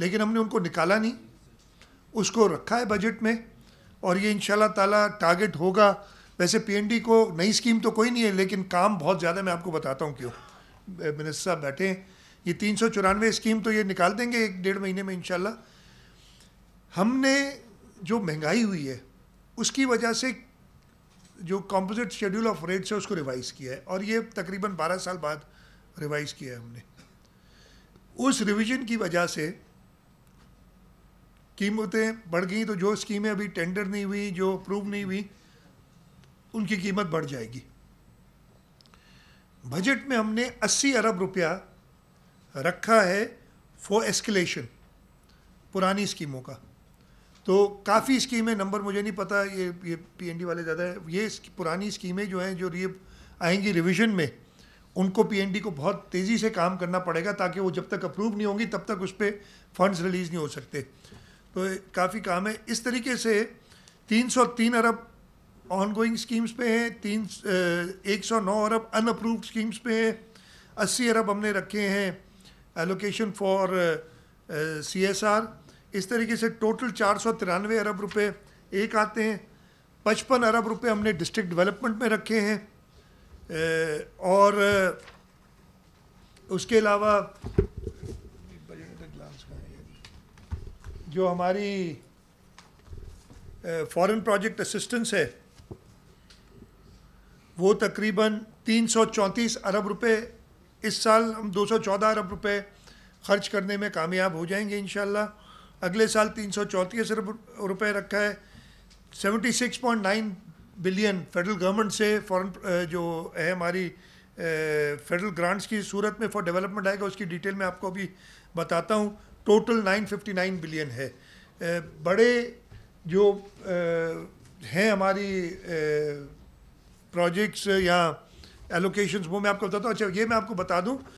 लेकिन हमने उनको निकाला नहीं उसको रखा है बजट में और ये इन ताला टारगेट होगा वैसे पीएनडी को नई स्कीम तो कोई नहीं है लेकिन काम बहुत ज़्यादा मैं आपको बताता हूँ क्यों मिनिस्टर साहब बैठे हैं ये तीन सौ चौरानवे स्कीम तो ये निकाल देंगे एक डेढ़ महीने में इन हमने जो महंगाई हुई है उसकी वजह से जो कॉम्पोजिट शेड्यूल ऑफ रेट्स है उसको रिवाइज़ किया है और ये तकरीबन बारह साल बाद रिवाइज़ किया है हमने उस रिविज़न की वजह से कीमतें बढ़ गई तो जो स्कीमें अभी टेंडर नहीं हुई जो अप्रूव नहीं हुई उनकी कीमत बढ़ जाएगी बजट में हमने 80 अरब रुपया रखा है फॉर एस्केलेशन पुरानी स्कीमों का तो काफ़ी स्कीमें नंबर मुझे नहीं पता ये ये पीएनडी वाले ज़्यादा है ये पुरानी स्कीमें जो हैं जो ये आएंगी रिविजन में उनको पीएनडी को बहुत तेज़ी से काम करना पड़ेगा ताकि वो जब तक अप्रूव नहीं होंगी तब तक उस पर फंड्स रिलीज़ नहीं हो सकते तो काफ़ी काम है इस तरीके से 303 अरब ऑन गोइंग स्कीम्स पे हैं तीन एक सौ नौ अरब अनअप्रूव्ड स्कीम्स पे हैं अस्सी अरब हमने रखे हैं allocation for C S R इस तरीके से टोटल चार सौ तिरानवे अरब रुपए एक आते हैं पचपन अरब रुपए हमने डिस्ट्रिक्ट डेवलपमेंट में रखे हैं और उसके अलावा जो हमारी फॉरेन प्रोजेक्ट असिस्टेंस है वो तकरीबन 334 अरब रुपए इस साल हम 214 अरब रुपए खर्च करने में कामयाब हो जाएंगे इन अगले साल तीन अरब रुपए रखा है 76.9 बिलियन फेडरल गवर्नमेंट से फॉरेन जो है हमारी फेडरल ग्रांट्स की सूरत में फॉर डेवलपमेंट आएगा उसकी डिटेल में आपको अभी बताता हूँ टोटल 959 बिलियन है बड़े जो हैं हमारी प्रोजेक्ट्स या एलोकेशंस वो मैं आपको बताता हूँ अच्छा ये मैं आपको बता दूँ